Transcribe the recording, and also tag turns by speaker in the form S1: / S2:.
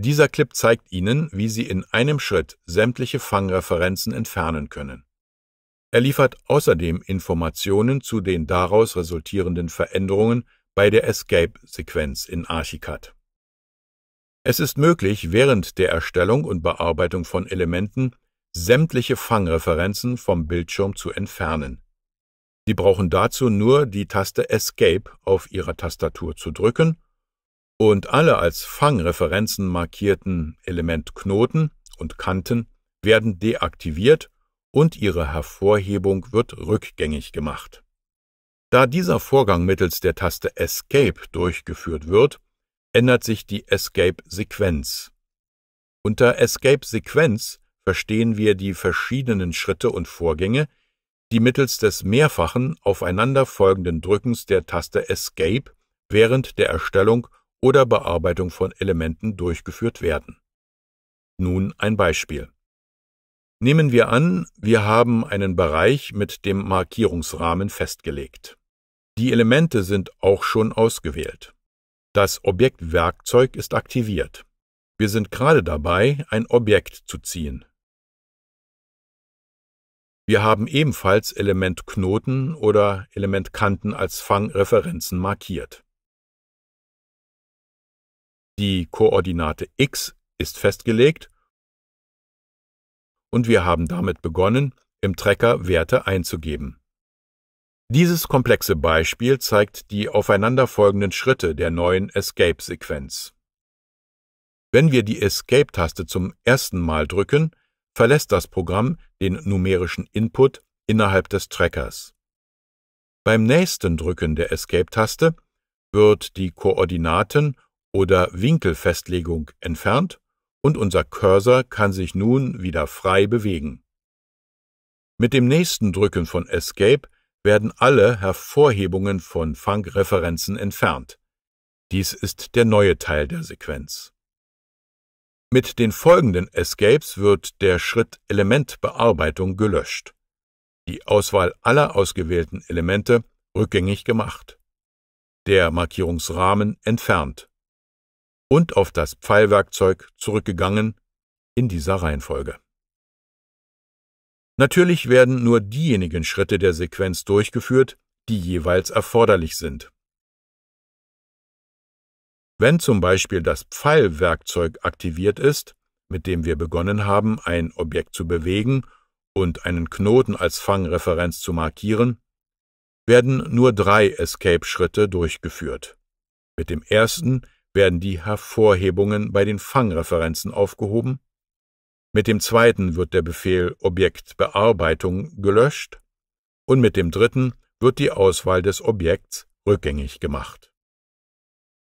S1: Dieser Clip zeigt Ihnen, wie Sie in einem Schritt sämtliche Fangreferenzen entfernen können. Er liefert außerdem Informationen zu den daraus resultierenden Veränderungen bei der Escape-Sequenz in Archicad. Es ist möglich, während der Erstellung und Bearbeitung von Elementen sämtliche Fangreferenzen vom Bildschirm zu entfernen. Sie brauchen dazu nur die Taste Escape auf Ihrer Tastatur zu drücken und alle als Fangreferenzen markierten Elementknoten und Kanten werden deaktiviert und ihre Hervorhebung wird rückgängig gemacht. Da dieser Vorgang mittels der Taste Escape durchgeführt wird, ändert sich die Escape-Sequenz. Unter Escape-Sequenz verstehen wir die verschiedenen Schritte und Vorgänge, die mittels des mehrfachen aufeinanderfolgenden Drückens der Taste Escape während der Erstellung oder Bearbeitung von Elementen durchgeführt werden. Nun ein Beispiel. Nehmen wir an, wir haben einen Bereich mit dem Markierungsrahmen festgelegt. Die Elemente sind auch schon ausgewählt. Das Objektwerkzeug ist aktiviert. Wir sind gerade dabei, ein Objekt zu ziehen. Wir haben ebenfalls Elementknoten oder Elementkanten als Fangreferenzen markiert. Die Koordinate x ist festgelegt und wir haben damit begonnen, im Tracker Werte einzugeben. Dieses komplexe Beispiel zeigt die aufeinanderfolgenden Schritte der neuen Escape-Sequenz. Wenn wir die Escape-Taste zum ersten Mal drücken, verlässt das Programm den numerischen Input innerhalb des Trackers. Beim nächsten Drücken der Escape-Taste wird die Koordinaten oder Winkelfestlegung entfernt und unser Cursor kann sich nun wieder frei bewegen. Mit dem nächsten Drücken von Escape werden alle Hervorhebungen von Funk-Referenzen entfernt. Dies ist der neue Teil der Sequenz. Mit den folgenden Escapes wird der Schritt Elementbearbeitung gelöscht. Die Auswahl aller ausgewählten Elemente rückgängig gemacht. Der Markierungsrahmen entfernt und auf das Pfeilwerkzeug zurückgegangen, in dieser Reihenfolge. Natürlich werden nur diejenigen Schritte der Sequenz durchgeführt, die jeweils erforderlich sind. Wenn zum Beispiel das Pfeilwerkzeug aktiviert ist, mit dem wir begonnen haben, ein Objekt zu bewegen und einen Knoten als Fangreferenz zu markieren, werden nur drei Escape-Schritte durchgeführt. Mit dem ersten werden die Hervorhebungen bei den Fangreferenzen aufgehoben. Mit dem zweiten wird der Befehl Objektbearbeitung gelöscht und mit dem dritten wird die Auswahl des Objekts rückgängig gemacht